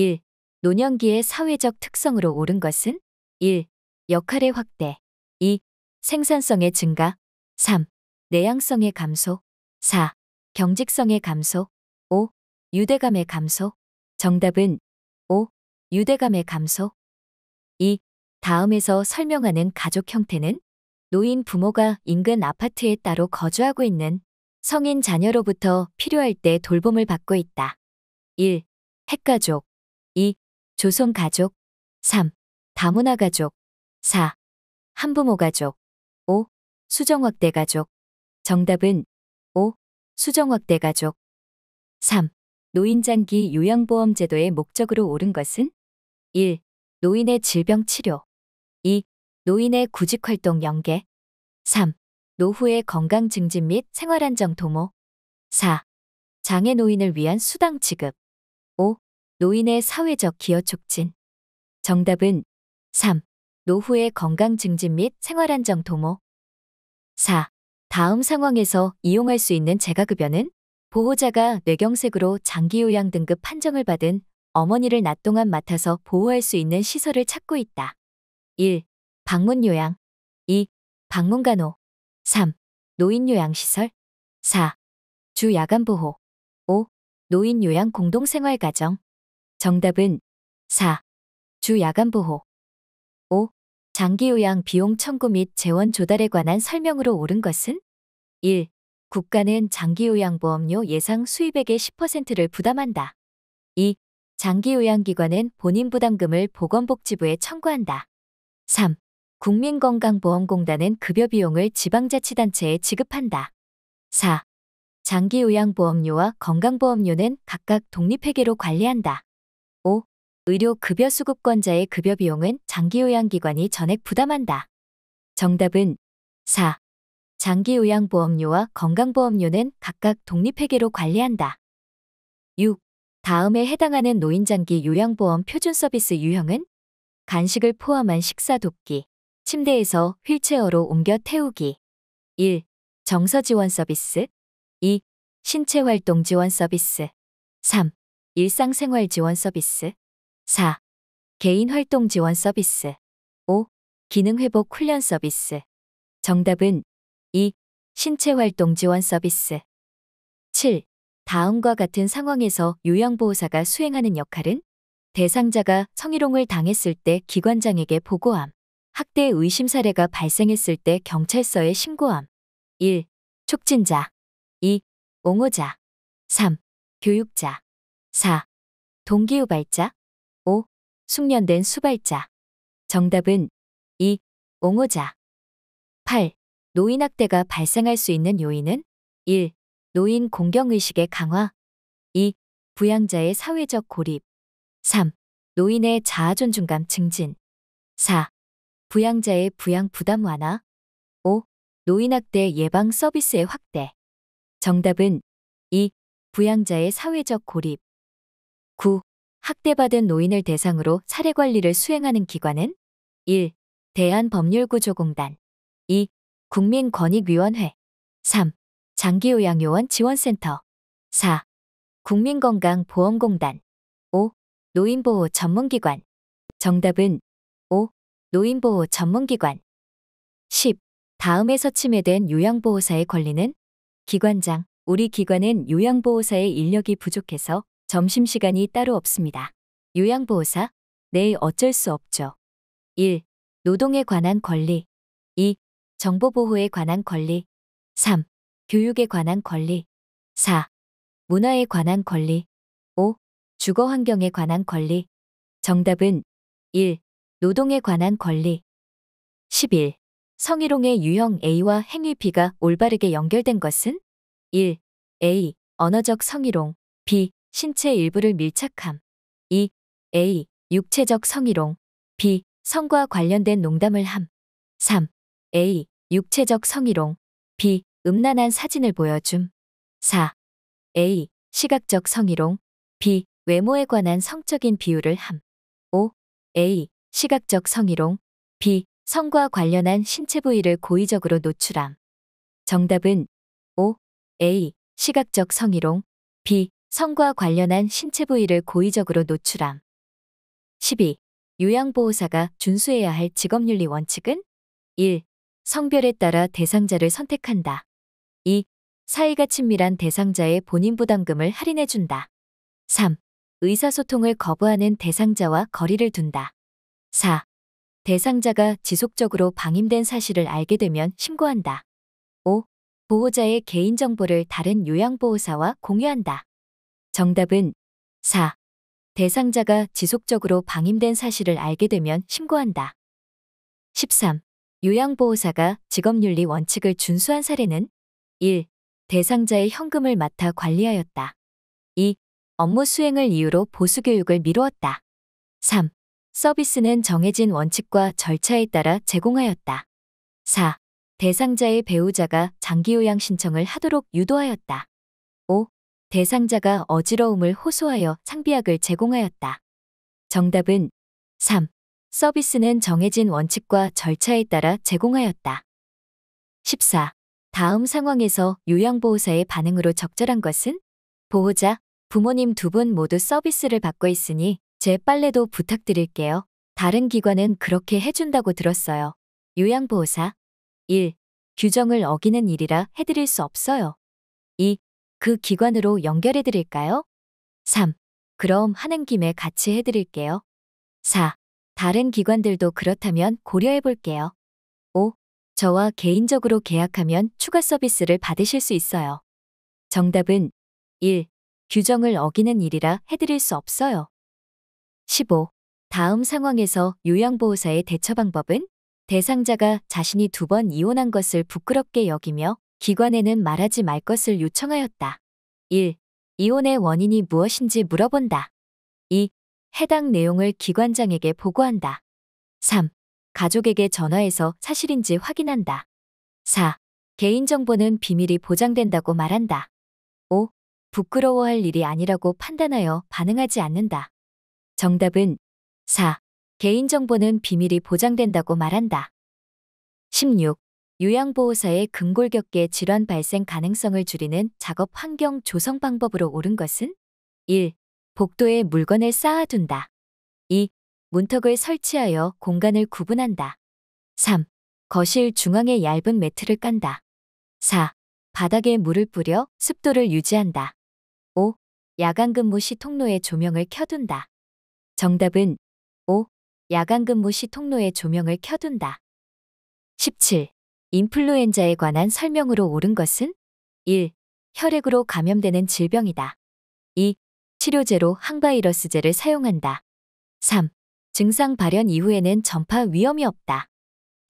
1. 노년기의 사회적 특성으로 옳은 것은 1. 역할의 확대 2. 생산성의 증가 3. 내향성의 감소 4. 경직성의 감소 5. 유대감의 감소 정답은 5. 유대감의 감소 2. 다음에서 설명하는 가족 형태는 노인 부모가 인근 아파트에 따로 거주하고 있는 성인 자녀로부터 필요할 때 돌봄을 받고 있다. 1. 핵가족 2. 조선 가족 3. 다문화 가족 4. 한부모 가족 5. 수정확대 가족 정답은 5. 수정확대 가족 3. 노인장기 요양보험 제도의 목적으로 옳은 것은 1. 노인의 질병 치료 2. 노인의 구직활동 연계 3. 노후의 건강 증진 및 생활안정 도모 4. 장애노인을 위한 수당 지급 노인의 사회적 기여 촉진. 정답은 3. 노후의 건강 증진 및 생활 안정 도모. 4. 다음 상황에서 이용할 수 있는 재가급여는 보호자가 뇌경색으로 장기요양 등급 판정을 받은 어머니를 낮 동안 맡아서 보호할 수 있는 시설을 찾고 있다. 1. 방문요양 2. 방문간호 3. 노인요양시설 4. 주야간보호 5. 노인요양 공동생활가정 정답은 4. 주 야간 보호 5. 장기 요양 비용 청구 및 재원 조달에 관한 설명으로 옳은 것은 1. 국가는 장기 요양보험료 예상 수입액의 10%를 부담한다. 2. 장기 요양기관은 본인 부담금을 보건복지부에 청구한다. 3. 국민건강보험공단은 급여 비용을 지방자치단체에 지급한다. 4. 장기 요양보험료와 건강보험료는 각각 독립회계로 관리한다. 의료 급여 수급권자의 급여 비용은 장기요양기관이 전액 부담한다. 정답은 4. 장기요양보험료와 건강보험료는 각각 독립회계로 관리한다. 6. 다음에 해당하는 노인장기 요양보험 표준 서비스 유형은 간식을 포함한 식사 돕기, 침대에서 휠체어로 옮겨 태우기. 1. 정서 지원 서비스 2. 신체 활동 지원 서비스 3. 일상생활 지원 서비스 4. 개인 활동 지원 서비스. 5. 기능 회복 훈련 서비스. 정답은 2. 신체 활동 지원 서비스. 7. 다음과 같은 상황에서 요양보호사가 수행하는 역할은 대상자가 성희롱을 당했을 때 기관장에게 보고함. 학대 의심 사례가 발생했을 때 경찰서에 신고함. 1. 촉진자. 2. 옹호자. 3. 교육자. 4. 동기유발자. 숙련된 수발자. 정답은 2. 옹호자. 8. 노인학대가 발생할 수 있는 요인은 1. 노인 공경의식의 강화 2. 부양자의 사회적 고립 3. 노인의 자아존중감 증진 4. 부양자의 부양 부담 완화 5. 노인학대 예방 서비스의 확대 정답은 2. 부양자의 사회적 고립 9. 학대받은 노인을 대상으로 사례 관리를 수행하는 기관은 1. 대한법률구조공단 2. 국민권익위원회 3. 장기요양요원 지원센터 4. 국민건강보험공단 5. 노인보호 전문기관 정답은 5. 노인보호 전문기관 10. 다음에서 침해된 요양보호사의 권리는 기관장, 우리 기관은 요양보호사의 인력이 부족해서 점심시간이 따로 없습니다. 요양보호사, 네, 어쩔 수 없죠. 1. 노동에 관한 권리 2. 정보보호에 관한 권리 3. 교육에 관한 권리 4. 문화에 관한 권리 5. 주거 환경에 관한 권리 정답은 1. 노동에 관한 권리 11. 성희롱의 유형 A와 행위 B가 올바르게 연결된 것은 1. A. 언어적 성희롱 B. 신체 일부를 밀착함. 2. A. 육체적 성희롱. B. 성과 관련된 농담을 함. 3. A. 육체적 성희롱. B. 음란한 사진을 보여줌. 4. A. 시각적 성희롱. B. 외모에 관한 성적인 비유를 함. 5. A. 시각적 성희롱. B. 성과 관련한 신체 부위를 고의적으로 노출함. 정답은 5. A. 시각적 성희롱. B. 성과 관련한 신체 부위를 고의적으로 노출함. 12. 요양보호사가 준수해야 할 직업윤리 원칙은 1. 성별에 따라 대상자를 선택한다. 2. 사이가 친밀한 대상자의 본인 부담금을 할인해준다. 3. 의사소통을 거부하는 대상자와 거리를 둔다. 4. 대상자가 지속적으로 방임된 사실을 알게 되면 신고한다. 5. 보호자의 개인정보를 다른 요양보호사와 공유한다. 정답은 4. 대상자가 지속적으로 방임된 사실을 알게 되면 신고한다. 13. 요양보호사가 직업윤리 원칙을 준수한 사례는 1. 대상자의 현금을 맡아 관리하였다. 2. 업무 수행을 이유로 보수교육을 미루었다. 3. 서비스는 정해진 원칙과 절차에 따라 제공하였다. 4. 대상자의 배우자가 장기요양 신청을 하도록 유도하였다. 대상자가 어지러움을 호소하여 상비약을 제공하였다. 정답은 3. 서비스는 정해진 원칙과 절차에 따라 제공하였다. 14. 다음 상황에서 요양보호사의 반응으로 적절한 것은 보호자, 부모님 두 분 모두 서비스를 받고 있으니 제 빨래도 부탁드릴게요. 다른 기관은 그렇게 해준다고 들었어요. 요양보호사 1. 규정을 어기는 일이라 해드릴 수 없어요. 2. 그 기관으로 연결해 드릴까요? 3. 그럼 하는 김에 같이 해 드릴게요. 4. 다른 기관들도 그렇다면 고려해 볼게요. 5. 저와 개인적으로 계약하면 추가 서비스를 받으실 수 있어요. 정답은 1. 규정을 어기는 일이라 해드릴 수 없어요. 15. 다음 상황에서 요양보호사의 대처 방법은 대상자가 자신이 두 번 이혼한 것을 부끄럽게 여기며 기관에는 말하지 말 것을 요청하였다. 1. 이혼의 원인이 무엇인지 물어본다. 2. 해당 내용을 기관장에게 보고한다. 3. 가족에게 전화해서 사실인지 확인한다. 4. 개인정보는 비밀이 보장된다고 말한다. 5. 부끄러워할 일이 아니라고 판단하여 반응하지 않는다. 정답은 4. 개인정보는 비밀이 보장된다고 말한다. 16. 요양보호사의 근골격계 질환 발생 가능성을 줄이는 작업 환경 조성 방법으로 옳은 것은 1. 복도에 물건을 쌓아둔다. 2. 문턱을 설치하여 공간을 구분한다. 3. 거실 중앙에 얇은 매트를 깐다. 4. 바닥에 물을 뿌려 습도를 유지한다. 5. 야간 근무 시 통로에 조명을 켜둔다. 정답은 5. 야간 근무 시 통로에 조명을 켜둔다. 17. 인플루엔자에 관한 설명으로 옳은 것은 1. 혈액으로 감염되는 질병이다. 2. 치료제로 항바이러스제를 사용한다. 3. 증상 발현 이후에는 전파 위험이 없다.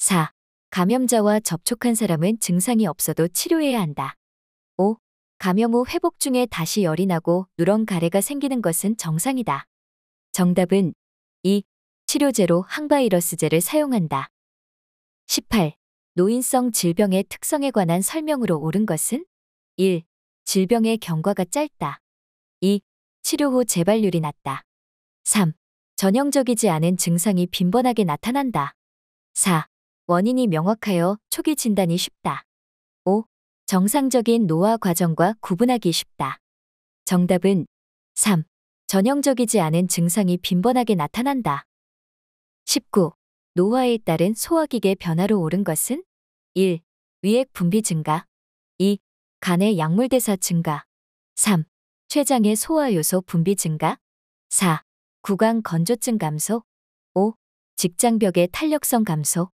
4. 감염자와 접촉한 사람은 증상이 없어도 치료해야 한다. 5. 감염 후 회복 중에 다시 열이 나고 누런 가래가 생기는 것은 정상이다. 정답은 2. 치료제로 항바이러스제를 사용한다. 18. 노인성 질병의 특성에 관한 설명으로 옳은 것은 1. 질병의 경과가 짧다. 2. 치료 후 재발률이 낮다. 3. 전형적이지 않은 증상이 빈번하게 나타난다. 4. 원인이 명확하여 초기 진단이 쉽다. 5. 정상적인 노화 과정과 구분하기 쉽다. 정답은 3. 전형적이지 않은 증상이 빈번하게 나타난다. 19. 노화에 따른 소화기계 변화로 오른 것은 1. 위액 분비 증가 2. 간의 약물 대사 증가 3. 췌장의 소화요소 분비 증가 4. 구강 건조증 감소 5. 직장벽의 탄력성 감소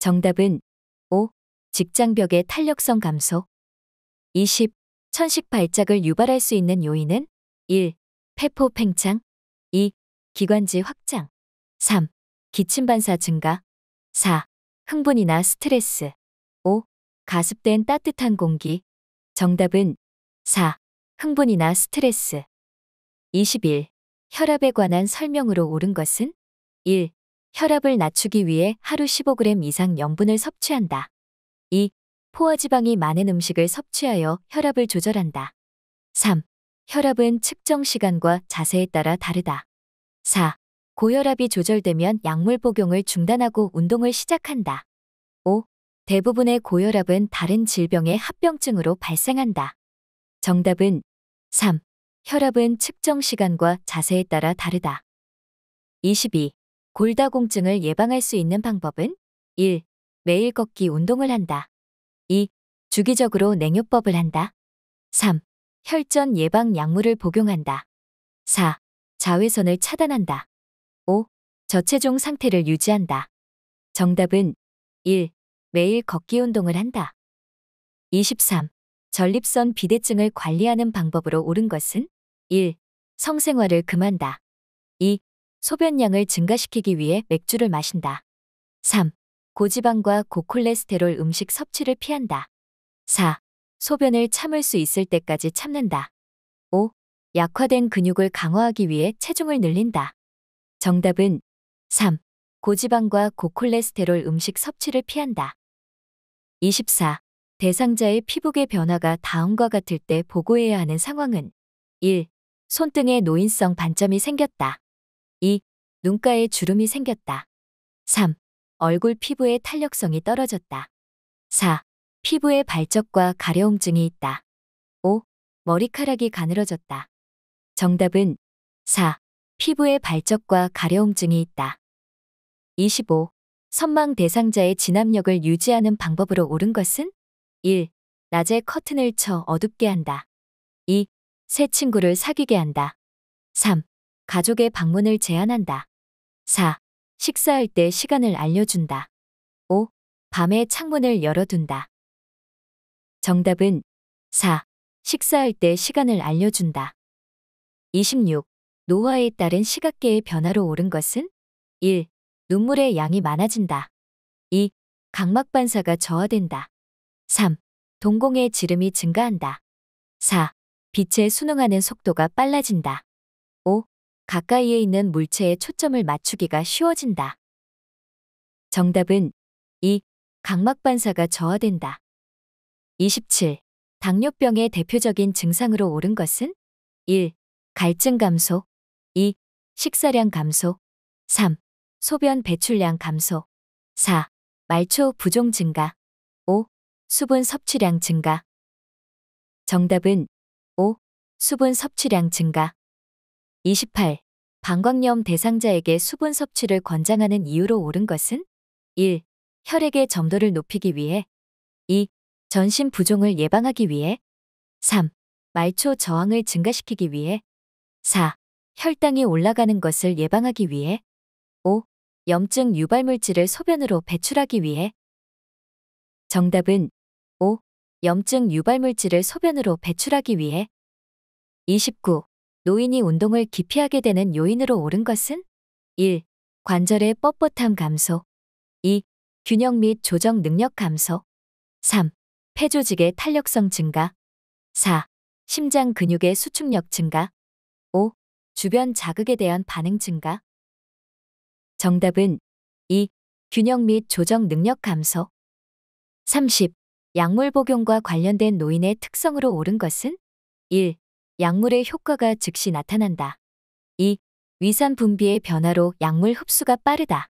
정답은 5. 직장벽의 탄력성 감소 20. 천식 발작을 유발할 수 있는 요인은 1. 폐포 팽창 2. 기관지 확장 3. 기침 반사 증가 4. 흥분이나 스트레스 가습된 따뜻한 공기. 정답은 4. 흥분이나 스트레스. 21. 혈압에 관한 설명으로 옳은 것은 1. 혈압을 낮추기 위해 하루 15g 이상 염분을 섭취한다. 2. 포화지방이 많은 음식을 섭취하여 혈압을 조절한다. 3. 혈압은 측정 시간과 자세에 따라 다르다. 4. 고혈압이 조절되면 약물 복용을 중단하고 운동을 시작한다. 대부분의 고혈압은 다른 질병의 합병증으로 발생한다. 정답은 3. 혈압은 측정 시간과 자세에 따라 다르다. 22. 골다공증을 예방할 수 있는 방법은 1. 매일 걷기 운동을 한다. 2. 주기적으로 냉요법을 한다. 3. 혈전 예방 약물을 복용한다. 4. 자외선을 차단한다. 5. 저체중 상태를 유지한다. 정답은 1. 매일 걷기 운동을 한다. 23. 전립선 비대증을 관리하는 방법으로 옳은 것은 1. 성생활을 금한다. 2. 소변량을 증가시키기 위해 맥주를 마신다. 3. 고지방과 고콜레스테롤 음식 섭취를 피한다. 4. 소변을 참을 수 있을 때까지 참는다. 5. 약화된 근육을 강화하기 위해 체중을 늘린다. 정답은 3. 고지방과 고콜레스테롤 음식 섭취를 피한다. 24. 대상자의 피부계 변화가 다음과 같을 때 보고해야 하는 상황은 1. 손등에 노인성 반점이 생겼다. 2. 눈가에 주름이 생겼다. 3. 얼굴 피부의 탄력성이 떨어졌다. 4. 피부에 발적과 가려움증이 있다. 5. 머리카락이 가늘어졌다. 정답은 4. 피부에 발적과 가려움증이 있다. 25. 선망 대상자의 진압력을 유지하는 방법으로 옳은 것은 1. 낮에 커튼을 쳐 어둡게 한다. 2. 새 친구를 사귀게 한다. 3. 가족의 방문을 제한한다. 4. 식사할 때 시간을 알려준다. 5. 밤에 창문을 열어둔다. 정답은 4. 식사할 때 시간을 알려준다. 26. 노화에 따른 시각계의 변화로 옳은 것은 1. 눈물의 양이 많아진다. 2. 각막반사가 저하된다. 3. 동공의 지름이 증가한다. 4. 빛의 순응하는 속도가 빨라진다. 5. 가까이에 있는 물체에 초점을 맞추기가 쉬워진다. 정답은 2. 각막반사가 저하된다. 27. 당뇨병의 대표적인 증상으로 오른 것은 1. 갈증 감소 2. 식사량 감소 3. 소변 배출량 감소. 4. 말초 부종 증가. 5. 수분 섭취량 증가. 정답은 5. 수분 섭취량 증가. 28. 방광염 대상자에게 수분 섭취를 권장하는 이유로 옳은 것은 1. 혈액의 점도를 높이기 위해 2. 전신 부종을 예방하기 위해 3. 말초 저항을 증가시키기 위해 4. 혈당이 올라가는 것을 예방하기 위해 5. 염증 유발 물질을 소변으로 배출하기 위해 정답은 5. 염증 유발 물질을 소변으로 배출하기 위해 29. 노인이 운동을 기피하게 되는 요인으로 옳은 것은 1. 관절의 뻣뻣함 감소 2. 균형 및 조정 능력 감소 3. 폐조직의 탄력성 증가 4. 심장 근육의 수축력 증가 5. 주변 자극에 대한 반응 증가 정답은 2. 균형 및 조정 능력 감소 30. 약물 복용과 관련된 노인의 특성으로 옳은 것은 1. 약물의 효과가 즉시 나타난다. 2. 위산 분비의 변화로 약물 흡수가 빠르다.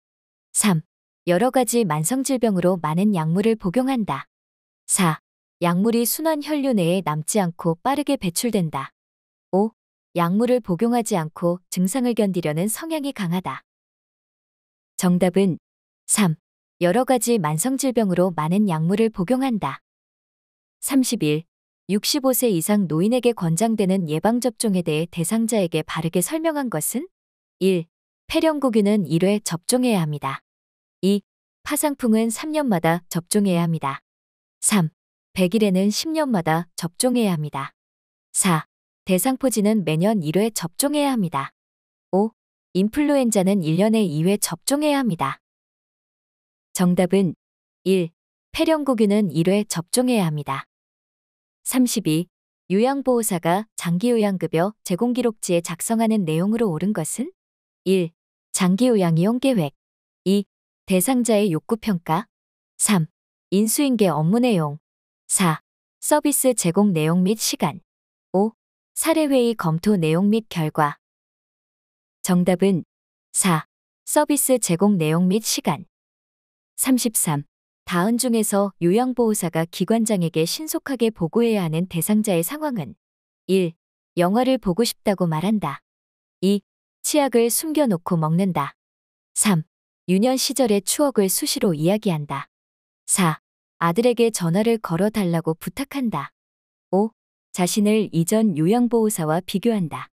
3. 여러 가지 만성질병으로 많은 약물을 복용한다. 4. 약물이 순환 혈류 내에 남지 않고 빠르게 배출된다. 5. 약물을 복용하지 않고 증상을 견디려는 성향이 강하다. 정답은 3. 여러 가지 만성질병으로 많은 약물을 복용한다. 31. 65세 이상 노인에게 권장되는 예방접종에 대해 대상자에게 바르게 설명한 것은 1. 폐렴구기는 1회 접종해야 합니다. 2. 파상풍은 3년마다 접종해야 합니다. 3. 100일에는 10년마다 접종해야 합니다. 4. 대상포진은 매년 1회 접종해야 합니다. 5. 인플루엔자는 1년에 2회 접종해야 합니다. 정답은 1. 폐렴구균은 1회 접종해야 합니다. 32. 요양보호사가 장기요양급여 제공기록지에 작성하는 내용으로 옳은 것은 1. 장기요양이용계획 2. 대상자의 욕구평가 3. 인수인계 업무 내용 4. 서비스 제공 내용 및 시간 5. 사례회의 검토 내용 및 결과 정답은 4. 서비스 제공 내용 및 시간. 33. 다음 중에서 요양보호사가 기관장에게 신속하게 보고해야 하는 대상자의 상황은 1. 영화를 보고 싶다고 말한다. 2. 치약을 숨겨놓고 먹는다. 3. 유년 시절의 추억을 수시로 이야기한다. 4. 아들에게 전화를 걸어달라고 부탁한다. 5. 자신을 이전 요양보호사와 비교한다.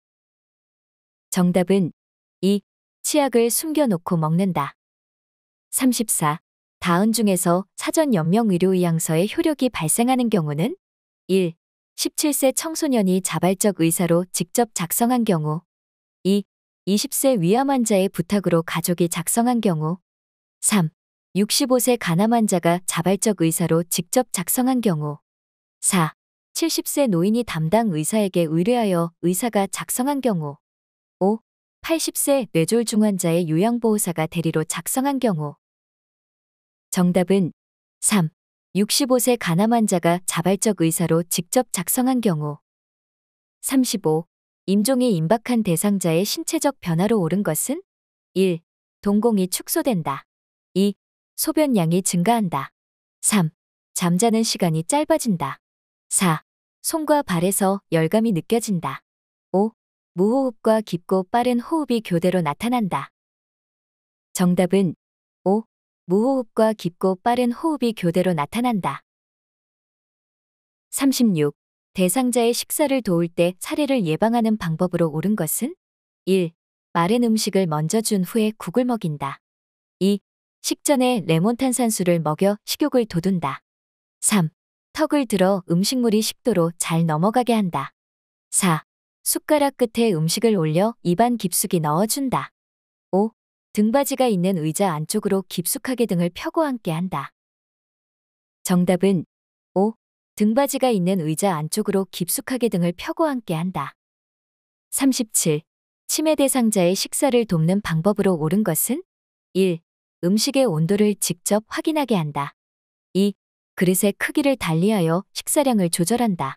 정답은 2. 치약을 숨겨놓고 먹는다. 34. 다은 중에서 사전 연명의료의향서의 효력이 발생하는 경우는 1. 17세 청소년이 자발적 의사로 직접 작성한 경우 2. 20세 위암 환자의 부탁으로 가족이 작성한 경우 3. 65세 간암 환자가 자발적 의사로 직접 작성한 경우 4. 70세 노인이 담당 의사에게 의뢰하여 의사가 작성한 경우 80세 뇌졸 중환자의 요양보호사가 대리로 작성한 경우 정답은 3. 65세 간암 환자가 자발적 의사로 직접 작성한 경우 35. 임종이 임박한 대상자의 신체적 변화로 오른 것은 1. 동공이 축소된다. 2. 소변량이 증가한다. 3. 잠자는 시간이 짧아진다. 4. 손과 발에서 열감이 느껴진다. 무호흡과 깊고 빠른 호흡이 교대로 나타난다. 정답은 5. 무호흡과 깊고 빠른 호흡이 교대로 나타난다. 36. 대상자의 식사를 도울 때 차례를 예방하는 방법으로 옳은 것은? 1. 마른 음식을 먼저 준 후에 국을 먹인다. 2. 식전에 레몬 탄산수를 먹여 식욕을 돋운다. 3. 턱을 들어 음식물이 식도로 잘 넘어가게 한다. 4. 숟가락 끝에 음식을 올려 입안 깊숙이 넣어준다. 5. 등받이가 있는 의자 안쪽으로 깊숙하게 등을 펴고 앉게 한다. 정답은 5. 등받이가 있는 의자 안쪽으로 깊숙하게 등을 펴고 앉게 한다. 37. 치매 대상자의 식사를 돕는 방법으로 옳은 것은? 1. 음식의 온도를 직접 확인하게 한다. 2. 그릇의 크기를 달리하여 식사량을 조절한다.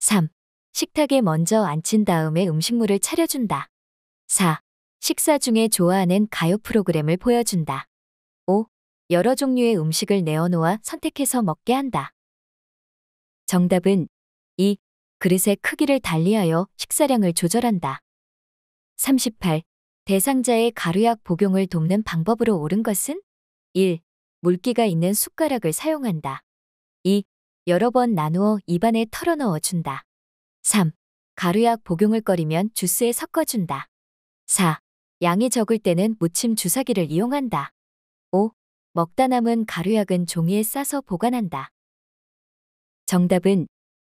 3. 식탁에 먼저 앉힌 다음에 음식물을 차려준다. 4. 식사 중에 좋아하는 가요 프로그램을 보여준다. 5. 여러 종류의 음식을 내어놓아 선택해서 먹게 한다. 정답은 2. 그릇의 크기를 달리하여 식사량을 조절한다. 38. 대상자의 가루약 복용을 돕는 방법으로 옳은 것은? 1. 물기가 있는 숟가락을 사용한다. 2. 여러 번 나누어 입안에 털어넣어 준다. 3. 가루약 복용을 꺼리면 주스에 섞어준다. 4. 양이 적을 때는 무침 주사기를 이용한다. 5. 먹다 남은 가루약은 종이에 싸서 보관한다. 정답은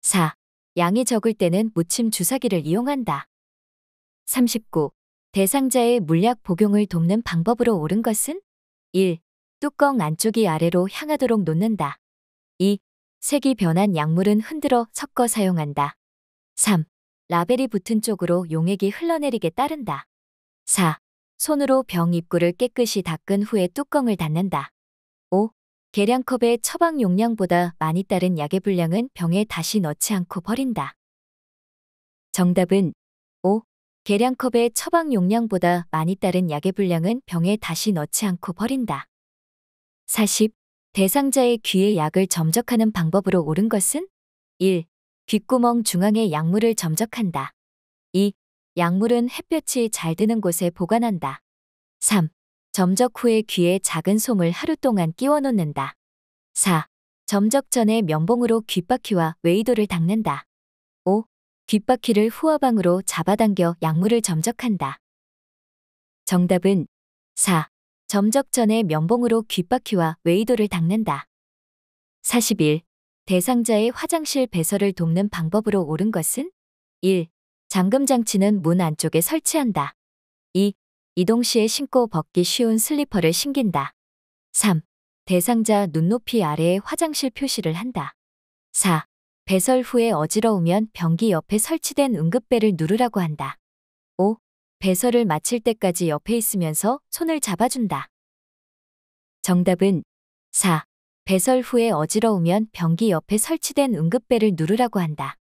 4. 양이 적을 때는 무침 주사기를 이용한다. 39. 대상자의 물약 복용을 돕는 방법으로 옳은 것은? 1. 뚜껑 안쪽이 아래로 향하도록 놓는다. 2. 색이 변한 약물은 흔들어 섞어 사용한다. 3. 라벨이 붙은 쪽으로 용액이 흘러내리게 따른다. 4. 손으로 병 입구를 깨끗이 닦은 후에 뚜껑을 닫는다. 5. 계량컵의 처방 용량보다 많이 따른 약의 분량은 병에 다시 넣지 않고 버린다. 정답은 5. 계량컵의 처방 용량보다 많이 따른 약의 분량은 병에 다시 넣지 않고 버린다. 40. 대상자의 귀에 약을 점적하는 방법으로 옳은 것은? 1. 귓구멍 중앙에 약물을 점적한다. 2. 약물은 햇볕이 잘 드는 곳에 보관한다. 3. 점적 후에 귀에 작은 솜을 하루 동안 끼워 놓는다. 4. 점적 전에 면봉으로 귓바퀴와 웨이도를 닦는다. 5. 귓바퀴를 후화방으로 잡아당겨 약물을 점적한다. 정답은 4. 점적 전에 면봉으로 귓바퀴와 웨이도를 닦는다. 41. 대상자의 화장실 배설을 돕는 방법으로 옳은 것은 1. 잠금 장치는 문 안쪽에 설치한다. 2. 이동 시에 신고 벗기 쉬운 슬리퍼를 신긴다. 3. 대상자 눈높이 아래에 화장실 표시를 한다. 4. 배설 후에 어지러우면 변기 옆에 설치된 응급배를 누르라고 한다. 5. 배설을 마칠 때까지 옆에 있으면서 손을 잡아준다. 정답은 4. 배설 후에 어지러우면 변기 옆에 설치된 응급배를 누르라고 한다.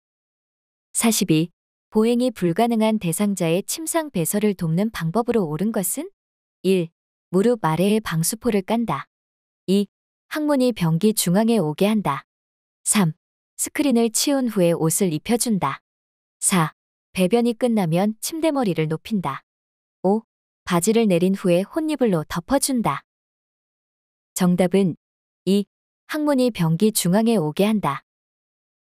42. 보행이 불가능한 대상자의 침상 배설을 돕는 방법으로 옳은 것은? 1. 무릎 아래에 방수포를 깐다. 2. 항문이 변기 중앙에 오게 한다. 3. 스크린을 치운 후에 옷을 입혀준다. 4. 배변이 끝나면 침대머리를 높인다. 5. 바지를 내린 후에 혼입을로 덮어준다. 정답은 2. 항문이 변기 중앙에 오게 한다.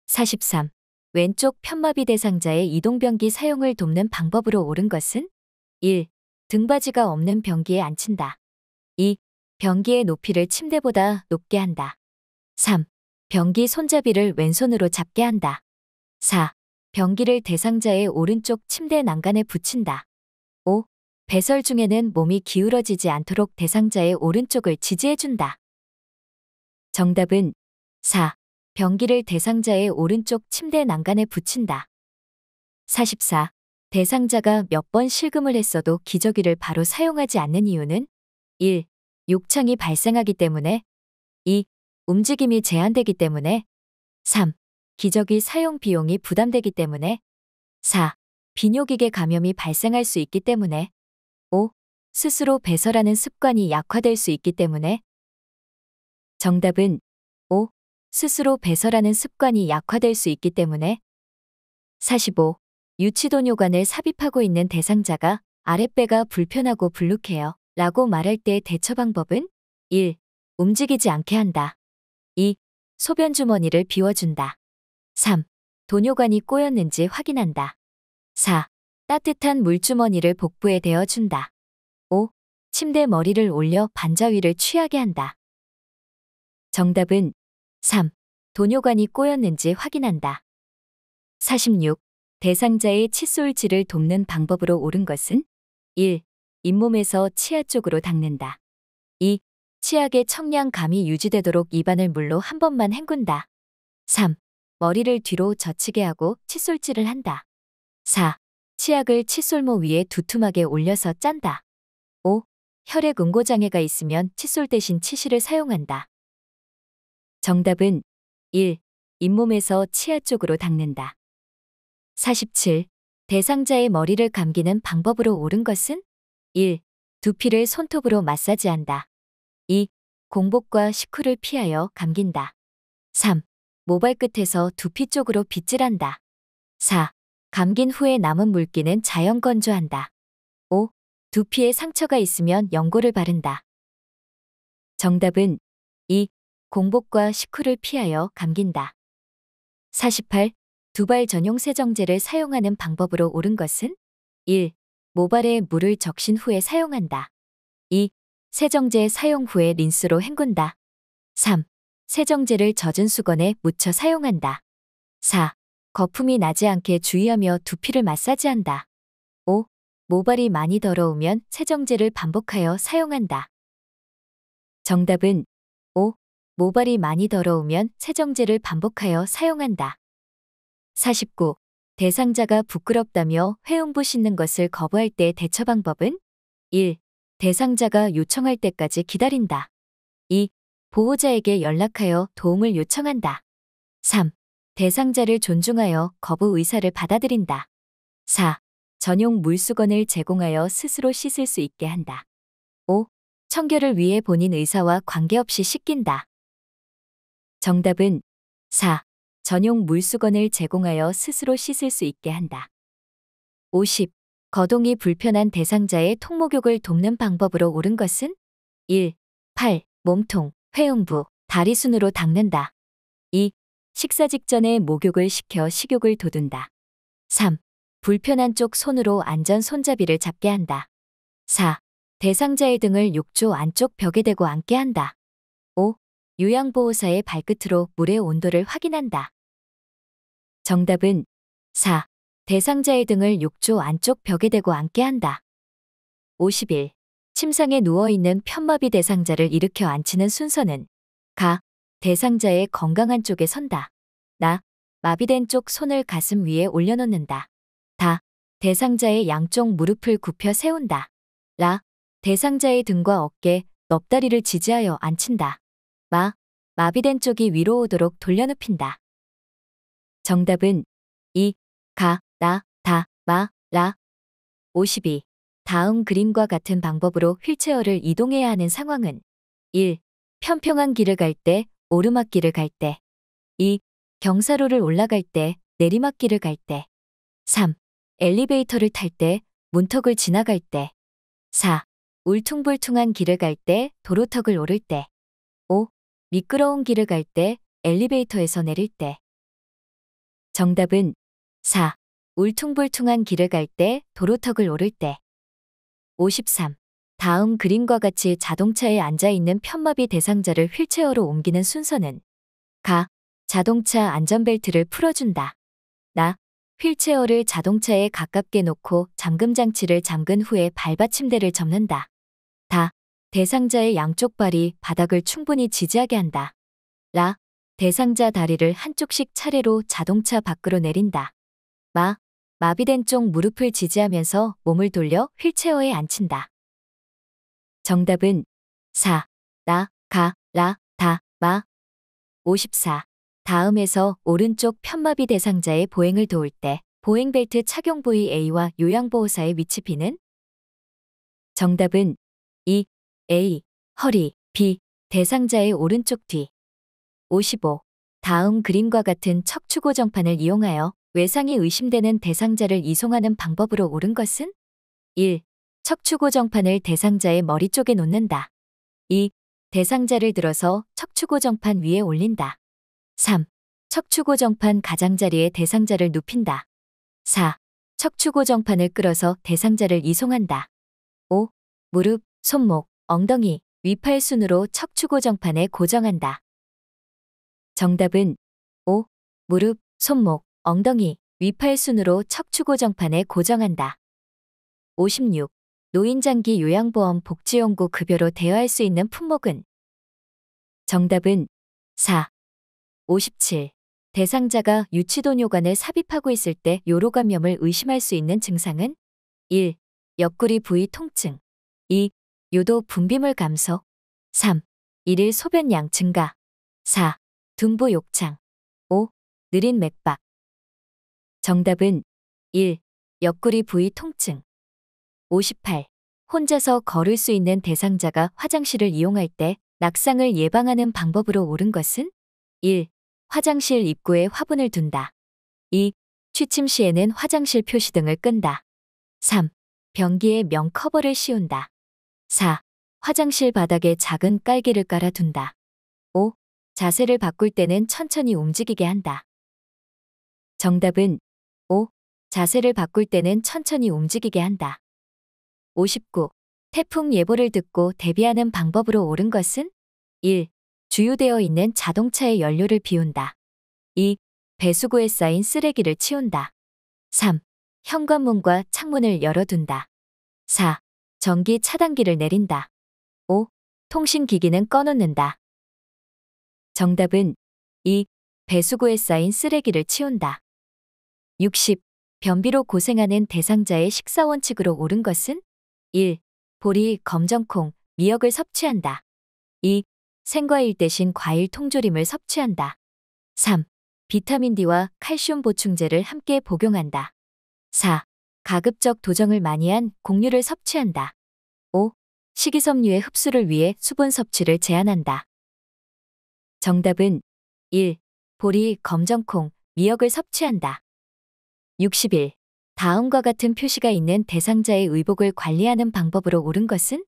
43. 왼쪽 편마비 대상자의 이동변기 사용을 돕는 방법으로 옳은 것은 1. 등받이가 없는 변기에 앉힌다. 2. 변기의 높이를 침대보다 높게 한다. 3. 변기 손잡이를 왼손으로 잡게 한다. 4. 변기를 대상자의 오른쪽 침대 난간에 붙인다. 5. 배설 중에는 몸이 기울어지지 않도록 대상자의 오른쪽을 지지해준다. 정답은 4. 변기를 대상자의 오른쪽 침대 난간에 붙인다. 44. 대상자가 몇 번 실금을 했어도 기저귀를 바로 사용하지 않는 이유는 1. 욕창이 발생하기 때문에 2. 움직임이 제한되기 때문에 3. 기저귀 사용 비용이 부담되기 때문에 4. 비뇨기계 감염이 발생할 수 있기 때문에 5. 스스로 배설하는 습관이 약화될 수 있기 때문에 정답은 5. 스스로 배설하는 습관이 약화될 수 있기 때문에 45. 유치돈 요관을 삽입하고 있는 대상자가 아랫배가 불편하고 불룩해요. 라고 말할 때 대처 방법은 1. 움직이지 않게 한다. 2. 소변 주머니를 비워준다. 3. 돈요관이 꼬였는지 확인한다. 4. 따뜻한 물주머니를 복부에 대어준다. 5. 침대 머리를 올려 반자 위를 취하게 한다. 정답은 3. 도뇨관이 꼬였는지 확인한다. 46. 대상자의 칫솔질을 돕는 방법으로 옳은 것은 1. 잇몸에서 치아 쪽으로 닦는다. 2. 치약의 청량감이 유지되도록 입안을 물로 한 번만 헹군다. 3. 머리를 뒤로 젖히게 하고 칫솔질을 한다. 4. 치약을 칫솔모 위에 두툼하게 올려서 짠다. 5. 혈액 응고장애가 있으면 칫솔 대신 치실을 사용한다. 정답은 1. 잇몸에서 치아 쪽으로 닦는다. 47. 대상자의 머리를 감기는 방법으로 옳은 것은? 1. 두피를 손톱으로 마사지한다. 2. 공복과 식후를 피하여 감긴다. 3. 모발끝에서 두피 쪽으로 빗질한다. 4. 감긴 후에 남은 물기는 자연 건조한다. 5. 두피에 상처가 있으면 연고를 바른다. 정답은 2. 공복과 식후를 피하여 감긴다. 48. 두발 전용 세정제를 사용하는 방법으로 옳은 것은 1. 모발에 물을 적신 후에 사용한다. 2. 세정제 사용 후에 린스로 헹군다. 3. 세정제를 젖은 수건에 묻혀 사용한다. 4. 거품이 나지 않게 주의하며 두피를 마사지한다. 5. 모발이 많이 더러우면 세정제를 반복하여 사용한다. 정답은 모발이 많이 더러우면 세정제를 반복하여 사용한다. 49. 대상자가 부끄럽다며 회음부 씻는 것을 거부할 때 대처 방법은 1. 대상자가 요청할 때까지 기다린다. 2. 보호자에게 연락하여 도움을 요청한다. 3. 대상자를 존중하여 거부 의사를 받아들인다. 4. 전용 물수건을 제공하여 스스로 씻을 수 있게 한다. 5. 청결을 위해 본인 의사와 관계없이 씻긴다. 정답은 4. 전용 물수건을 제공하여 스스로 씻을 수 있게 한다. 50. 거동이 불편한 대상자의 통목욕을 돕는 방법으로 옳은 것은 1. 팔, 몸통, 회음부, 다리 순으로 닦는다. 2. 식사 직전에 목욕을 시켜 식욕을 돋운다. 3. 불편한 쪽 손으로 안전 손잡이를 잡게 한다. 4. 대상자의 등을 욕조 안쪽 벽에 대고 앉게 한다. 요양보호사의 발끝으로 물의 온도를 확인한다. 정답은 4. 대상자의 등을 욕조 안쪽 벽에 대고 앉게 한다. 51. 침상에 누워있는 편마비 대상자를 일으켜 앉히는 순서는 가. 대상자의 건강한 쪽에 선다. 나. 마비된 쪽 손을 가슴 위에 올려놓는다. 다. 대상자의 양쪽 무릎을 굽혀 세운다. 라. 대상자의 등과 어깨, 넙다리를 지지하여 앉힌다. 마, 마비된 쪽이 위로 오도록 돌려눕힌다. 정답은 이, 가, 나, 다, 마, 라. 52. 다음 그림과 같은 방법으로 휠체어를 이동해야 하는 상황은 1. 평평한 길을 갈 때, 오르막길을 갈때 2. 경사로를 올라갈 때, 내리막길을 갈때 3. 엘리베이터를 탈 때, 문턱을 지나갈 때 4. 울퉁불퉁한 길을 갈 때, 도로턱을 오를 때 미끄러운 길을 갈 때, 엘리베이터에서 내릴 때. 정답은 4. 울퉁불퉁한 길을 갈 때, 도로턱을 오를 때. 53. 다음 그림과 같이 자동차에 앉아있는 편마비 대상자를 휠체어로 옮기는 순서는 가. 자동차 안전벨트를 풀어준다. 나. 휠체어를 자동차에 가깝게 놓고 잠금장치를 잠근 후에 발받침대를 접는다. 대상자의 양쪽 발이 바닥을 충분히 지지하게 한다. 라. 대상자 다리를 한쪽씩 차례로 자동차 밖으로 내린다. 마. 마비된 쪽 무릎을 지지하면서 몸을 돌려 휠체어에 앉힌다. 정답은 4. 나, 가, 라, 다, 마. 54. 다음에서 오른쪽 편마비 대상자의 보행을 도울 때 보행벨트 착용 부위 A와 요양보호사의 위치 B는? 정답은 2. A. 허리, B. 대상자의 오른쪽 뒤. 55. 다음 그림과 같은 척추고정판을 이용하여 외상이 의심되는 대상자를 이송하는 방법으로 옳은 것은? 1. 척추고정판을 대상자의 머리 쪽에 놓는다. 2. 대상자를 들어서 척추고정판 위에 올린다. 3. 척추고정판 가장자리에 대상자를 눕힌다. 4. 척추고정판을 끌어서 대상자를 이송한다. 5. 무릎, 손목, 엉덩이, 위팔 순으로 척추 고정판에 고정한다. 정답은 5. 무릎, 손목, 엉덩이, 위팔 순으로 척추 고정판에 고정한다. 56. 노인장기 요양보험 복지연구 급여로 대여할 수 있는 품목은? 정답은 4. 57. 대상자가 유치돈 요관을 삽입하고 있을 때 요로 감염을 의심할 수 있는 증상은? 1. 옆구리 부위 통증 2. 요도 분비물 감소 3. 일일 소변량 증가 4. 둔부 욕창 5. 느린 맥박 정답은 1. 옆구리 부위 통증 58. 혼자서 걸을 수 있는 대상자가 화장실을 이용할 때 낙상을 예방하는 방법으로 옳은 것은 1. 화장실 입구에 화분을 둔다. 2. 취침 시에는 화장실 표시등을 끈다. 3. 변기에 명 커버를 씌운다. 4. 화장실 바닥에 작은 깔개를 깔아둔다. 5. 자세를 바꿀 때는 천천히 움직이게 한다. 정답은 5. 자세를 바꿀 때는 천천히 움직이게 한다. 59. 태풍 예보를 듣고 대비하는 방법으로 옳은 것은? 1. 주유되어 있는 자동차의 연료를 비운다. 2. 배수구에 쌓인 쓰레기를 치운다. 3. 현관문과 창문을 열어둔다. 4. 전기 차단기를 내린다. 5. 통신기기는 꺼놓는다. 정답은 2. 배수구에 쌓인 쓰레기를 치운다. 60. 변비로 고생하는 대상자의 식사 원칙으로 옳은 것은? 1. 보리, 검정콩, 미역을 섭취한다. 2. 생과일 대신 과일 통조림을 섭취한다. 3. 비타민 D와 칼슘 보충제를 함께 복용한다. 4. 가급적 도정을 많이 한 곡류를 섭취한다. 5. 식이섬유의 흡수를 위해 수분 섭취를 제한한다. 정답은 1. 보리, 검정콩, 미역을 섭취한다. 61. 다음과 같은 표시가 있는 대상자의 의복을 관리하는 방법으로 옳은 것은?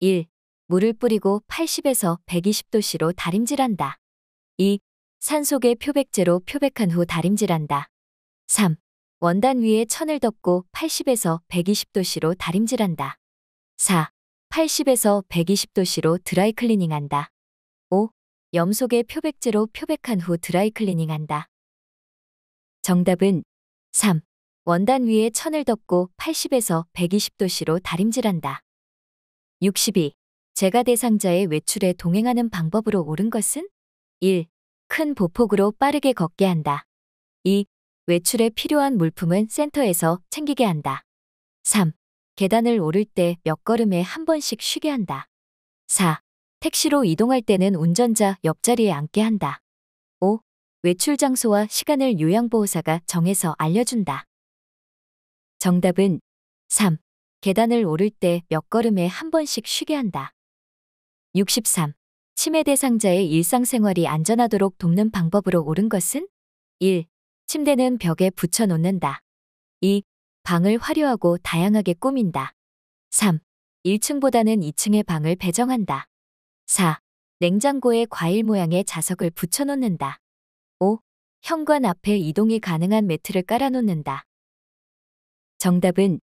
1. 물을 뿌리고 80에서 120도씨로 다림질한다. 2. 산속의 표백제로 표백한 후 다림질한다. 3. 원단 위에 천을 덮고 80에서 120도씨로 다림질한다. 4. 80에서 120도씨로 드라이 클리닝한다. 5. 염속의 표백제로 표백한 후 드라이 클리닝한다. 정답은 3. 원단 위에 천을 덮고 80에서 120도씨로 다림질한다. 62. 제가 대상자의 외출에 동행하는 방법으로 옳은 것은? 1. 큰 보폭으로 빠르게 걷게 한다. 2. 외출에 필요한 물품은 센터에서 챙기게 한다. 3. 계단을 오를 때 몇 걸음에 한 번씩 쉬게 한다. 4. 택시로 이동할 때는 운전자 옆자리에 앉게 한다. 5. 외출 장소와 시간을 요양보호사가 정해서 알려준다. 정답은 3. 계단을 오를 때 몇 걸음에 한 번씩 쉬게 한다. 63. 치매 대상자의 일상생활이 안전하도록 돕는 방법으로 옳은 것은? 1. 침대는 벽에 붙여놓는다. 2. 방을 화려하고 다양하게 꾸민다. 3. 1층보다는 2층의 방을 배정한다. 4. 냉장고에 과일 모양의 자석을 붙여놓는다. 5. 현관 앞에 이동이 가능한 매트를 깔아놓는다. 정답은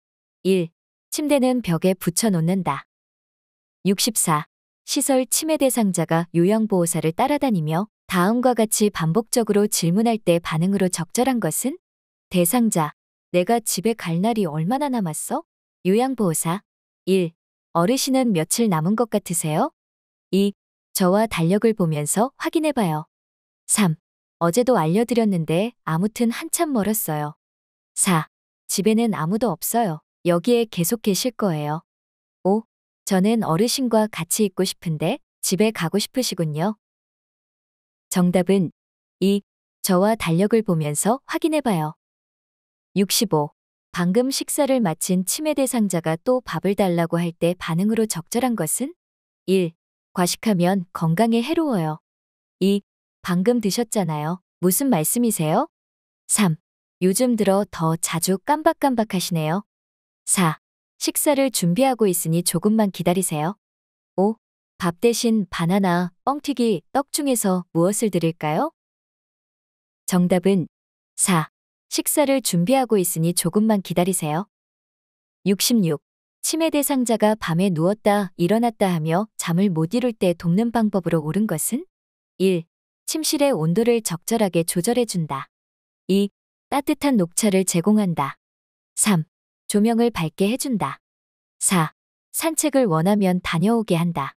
1. 침대는 벽에 붙여놓는다. 64. 시설 침해 대상자가 요양보호사를 따라다니며 다음과 같이 반복적으로 질문할 때 반응으로 적절한 것은 대상자, 내가 집에 갈 날이 얼마나 남았어? 요양보호사 1. 어르신은 며칠 남은 것 같으세요? 2. 저와 달력을 보면서 확인해봐요. 3. 어제도 알려드렸는데 아무튼 한참 멀었어요. 4. 집에는 아무도 없어요. 여기에 계속 계실 거예요. 5. 저는 어르신과 같이 있고 싶은데 집에 가고 싶으시군요. 정답은 2. 저와 달력을 보면서 확인해봐요. 65. 방금 식사를 마친 치매 대상자가 또 밥을 달라고 할 때 반응으로 적절한 것은? 1. 과식하면 건강에 해로워요. 2. 방금 드셨잖아요. 무슨 말씀이세요? 3. 요즘 들어 더 자주 깜박깜박 하시네요. 4. 식사를 준비하고 있으니 조금만 기다리세요. 밥 대신 바나나, 뻥튀기, 떡 중에서 무엇을 드릴까요? 정답은 4. 식사를 준비하고 있으니 조금만 기다리세요. 66. 치매 대상자가 밤에 누웠다 일어났다 하며 잠을 못 이룰 때 돕는 방법으로 옳은 것은? 1. 침실의 온도를 적절하게 조절해준다. 2. 따뜻한 녹차를 제공한다. 3. 조명을 밝게 해준다. 4. 산책을 원하면 다녀오게 한다.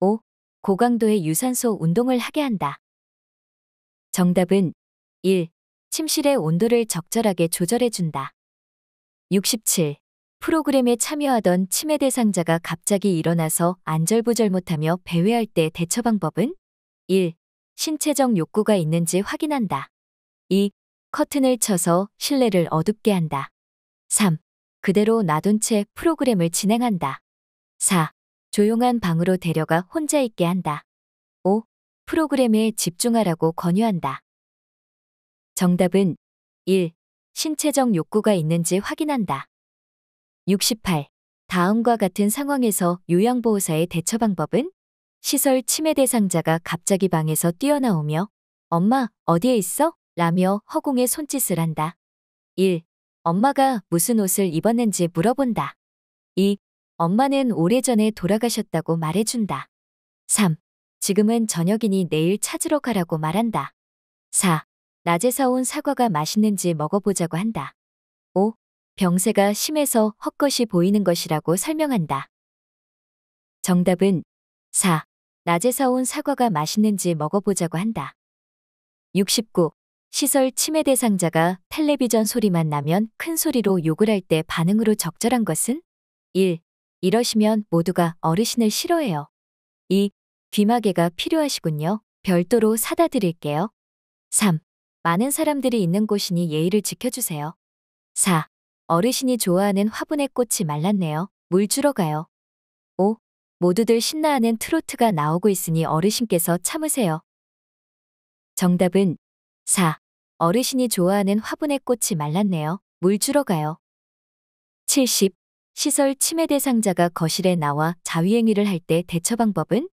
5. 고강도의 유산소 운동을 하게 한다. 정답은 1. 침실의 온도를 적절하게 조절해준다. 67. 프로그램에 참여하던 치매 대상자가 갑자기 일어나서 안절부절 못하며 배회할 때 대처 방법은? 1. 신체적 욕구가 있는지 확인한다. 2. 커튼을 쳐서 실내를 어둡게 한다. 3. 그대로 놔둔 채 프로그램을 진행한다. 4. 조용한 방으로 데려가 혼자 있게 한다. 5. 프로그램에 집중하라고 권유한다. 정답은 1. 신체적 욕구가 있는지 확인한다. 68. 다음과 같은 상황에서 요양보호사의 대처 방법은 시설 치매 대상자가 갑자기 방에서 뛰어나오며 엄마 어디에 있어? 라며 허공에 손짓을 한다. 1. 엄마가 무슨 옷을 입었는지 물어본다. 2. 엄마는 오래전에 돌아가셨다고 말해준다. 3. 지금은 저녁이니 내일 찾으러 가라고 말한다. 4. 낮에 사온 사과가 맛있는지 먹어보자고 한다. 5. 병세가 심해서 헛것이 보이는 것이라고 설명한다. 정답은 4. 낮에 사온 사과가 맛있는지 먹어보자고 한다. 69. 시설 침해 대상자가 텔레비전 소리만 나면 큰 소리로 욕을 할 때 반응으로 적절한 것은? 1. 이러시면 모두가 어르신을 싫어해요. 2. 귀마개가 필요하시군요. 별도로 사다 드릴게요. 3. 많은 사람들이 있는 곳이니 예의를 지켜주세요. 4. 어르신이 좋아하는 화분의 꽃이 말랐네요. 물 주러 가요. 5. 모두들 신나하는 트로트가 나오고 있으니 어르신께서 참으세요. 정답은 4. 어르신이 좋아하는 화분의 꽃이 말랐네요. 물 주러 가요. 70. 시설 침해 대상자가 거실에 나와 자위행위를 할 때 대처 방법은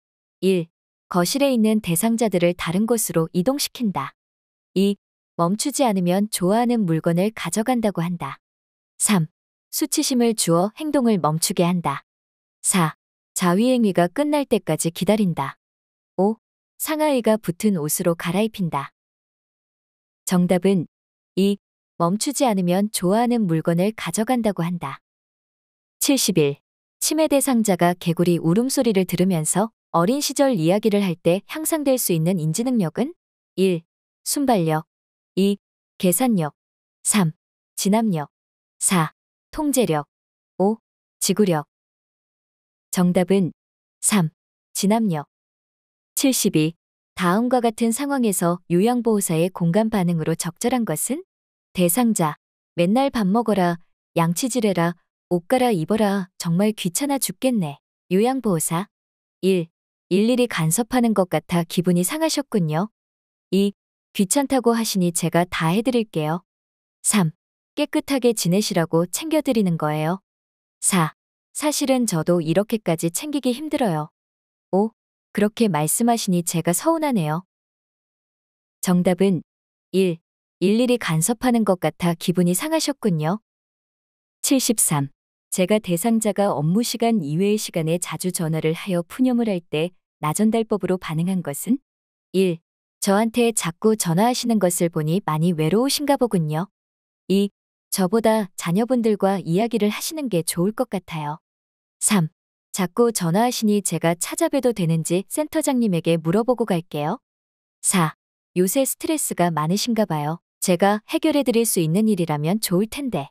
1. 거실에 있는 대상자들을 다른 곳으로 이동시킨다. 2. 멈추지 않으면 좋아하는 물건을 가져간다고 한다. 3. 수치심을 주어 행동을 멈추게 한다. 4. 자위행위가 끝날 때까지 기다린다. 5. 상하의가 붙은 옷으로 갈아입힌다. 정답은 2. 멈추지 않으면 좋아하는 물건을 가져간다고 한다. 70일. 치매 대상자가 개구리 울음소리를 들으면서 어린 시절 이야기를 할 때 향상될 수 있는 인지능력은 1. 순발력 2. 계산력 3. 진압력 4. 통제력 5. 지구력 정답은 3. 진압력 72. 다음과 같은 상황에서 요양보호사의 공감 반응으로 적절한 것은 대상자 맨날 밥 먹어라 양치질해라 옷 갈아입어라. 정말 귀찮아 죽겠네. 요양보호사 1. 일일이 간섭하는 것 같아 기분이 상하셨군요. 2. 귀찮다고 하시니 제가 다 해드릴게요. 3. 깨끗하게 지내시라고 챙겨드리는 거예요. 4. 사실은 저도 이렇게까지 챙기기 힘들어요. 5. 그렇게 말씀하시니 제가 서운하네요. 정답은 1. 일일이 간섭하는 것 같아 기분이 상하셨군요. 73. 제가 대상자가 업무 시간 이외의 시간에 자주 전화를 하여 푸념을 할 때 나전달법으로 반응한 것은 1. 저한테 자꾸 전화하시는 것을 보니 많이 외로우신가 보군요. 2. 저보다 자녀분들과 이야기를 하시는 게 좋을 것 같아요. 3. 자꾸 전화하시니 제가 찾아뵈도 되는지 센터장님에게 물어보고 갈게요. 4. 요새 스트레스가 많으신가 봐요. 제가 해결해 드릴 수 있는 일이라면 좋을 텐데.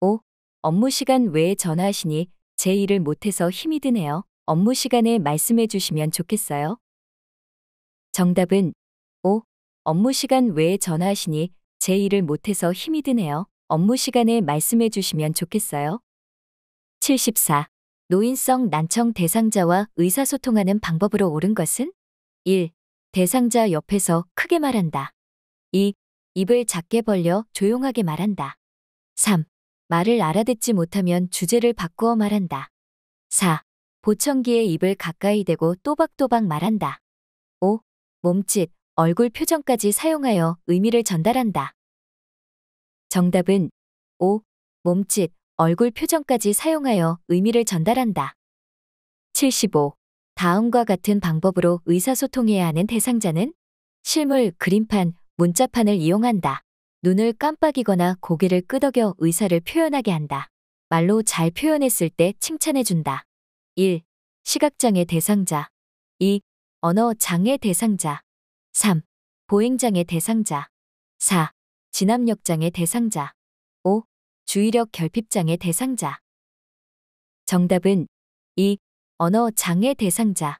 5. 업무 시간 외에 전화하시니 제 일을 못해서 힘이 드네요. 업무 시간에 말씀해 주시면 좋겠어요. 정답은 5. 업무 시간 외에 전화하시니 제 일을 못해서 힘이 드네요. 업무 시간에 말씀해 주시면 좋겠어요. 74. 노인성 난청 대상자와 의사소통하는 방법으로 옳은 것은? 1. 대상자 옆에서 크게 말한다. 2. 입을 작게 벌려 조용하게 말한다. 3. 말을 알아듣지 못하면 주제를 바꾸어 말한다. 4. 보청기의 입을 가까이 대고 또박또박 말한다. 5. 몸짓, 얼굴 표정까지 사용하여 의미를 전달한다. 정답은 5. 몸짓, 얼굴 표정까지 사용하여 의미를 전달한다. 75. 다음과 같은 방법으로 의사소통해야 하는 대상자는 실물, 그림판, 문자판을 이용한다. 눈을 깜빡이거나 고개를 끄덕여 의사를 표현하게 한다. 말로 잘 표현했을 때 칭찬해준다. 1. 시각장애 대상자 2. 언어장애 대상자 3. 보행장애 대상자 4. 진압력장애 대상자 5. 주의력 결핍장애 대상자 정답은 2. 언어장애 대상자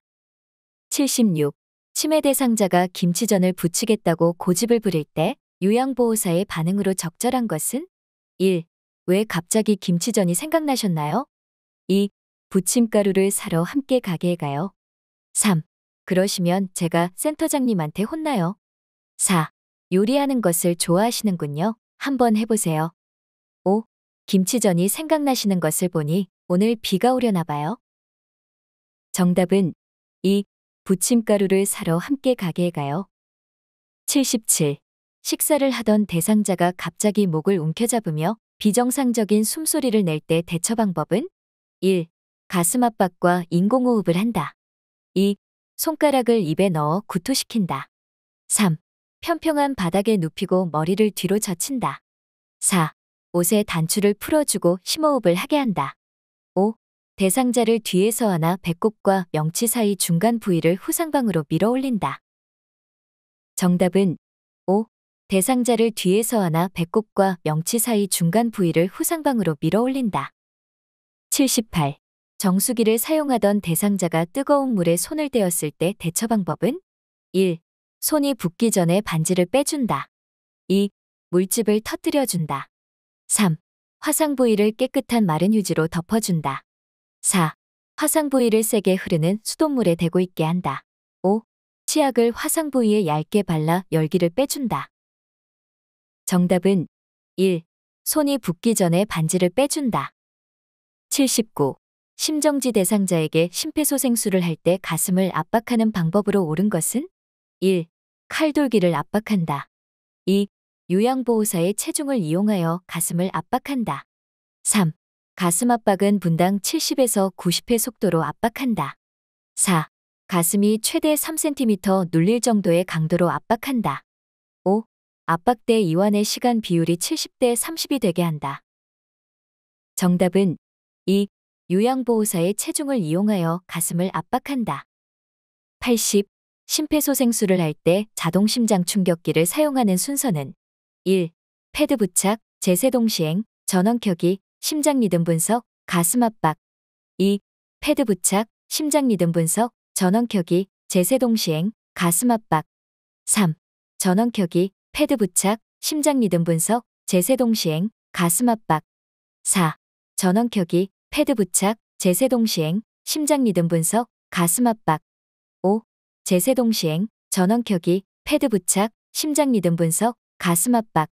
76. 치매 대상자가 김치전을 부치겠다고 고집을 부릴 때 요양보호사의 반응으로 적절한 것은 1. 왜 갑자기 김치전이 생각나셨나요? 2. 부침가루를 사러 함께 가게에 가요. 3. 그러시면 제가 센터장님한테 혼나요. 4. 요리하는 것을 좋아하시는군요. 한번 해보세요. 5. 김치전이 생각나시는 것을 보니 오늘 비가 오려나 봐요. 정답은 2. 부침가루를 사러 함께 가게에 가요. 77. 식사를 하던 대상자가 갑자기 목을 움켜잡으며 비정상적인 숨소리를 낼 때 대처 방법은 1. 가슴 압박과 인공호흡을 한다. 2. 손가락을 입에 넣어 구토시킨다. 3. 평평한 바닥에 눕히고 머리를 뒤로 젖힌다. 4. 옷의 단추를 풀어주고 심호흡을 하게 한다. 5. 대상자를 뒤에서 하나 배꼽과 명치 사이 중간 부위를 후상방으로 밀어 올린다. 정답은 5. 대상자를 뒤에서 하나 배꼽과 명치 사이 중간 부위를 후상방으로 밀어 올린다. 78. 정수기를 사용하던 대상자가 뜨거운 물에 손을 대었을 때 대처 방법은 1. 손이 붓기 전에 반지를 빼준다. 2. 물집을 터뜨려준다. 3. 화상 부위를 깨끗한 마른 휴지로 덮어준다. 4. 화상 부위를 세게 흐르는 수돗물에 대고 있게 한다. 5. 치약을 화상 부위에 얇게 발라 열기를 빼준다. 정답은 1. 손이 붓기 전에 반지를 빼준다. 79. 심정지 대상자에게 심폐소생술을 할 때 가슴을 압박하는 방법으로 옳은 것은? 1. 칼돌기를 압박한다. 2. 요양보호사의 체중을 이용하여 가슴을 압박한다. 3. 가슴 압박은 분당 70에서 90회 속도로 압박한다. 4. 가슴이 최대 3cm 눌릴 정도의 강도로 압박한다. 압박대 이완의 시간 비율이 70대 30이 되게 한다. 정답은 2. 요양보호사의 체중을 이용하여 가슴을 압박한다. 80. 심폐소생술을 할 때 자동 심장 충격기를 사용하는 순서는 1. 패드 부착, 제세 동시행, 전원 켜기, 심장 리듬 분석, 가슴 압박 2. 패드 부착, 심장 리듬 분석, 전원 켜기, 제세 동시행, 가슴 압박 3. 전원 켜기, 패드 부착, 심장 리듬 분석, 제세동시행, 가슴 압박. 4. 전원 켜기, 패드 부착, 제세동시행, 심장 리듬 분석, 가슴 압박. 5. 제세동시행, 전원 켜기, 패드 부착, 심장 리듬 분석, 가슴 압박.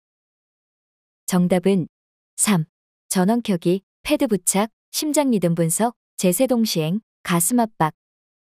정답은 3. 전원 켜기, 패드 부착, 심장 리듬 분석, 제세동시행, 가슴 압박.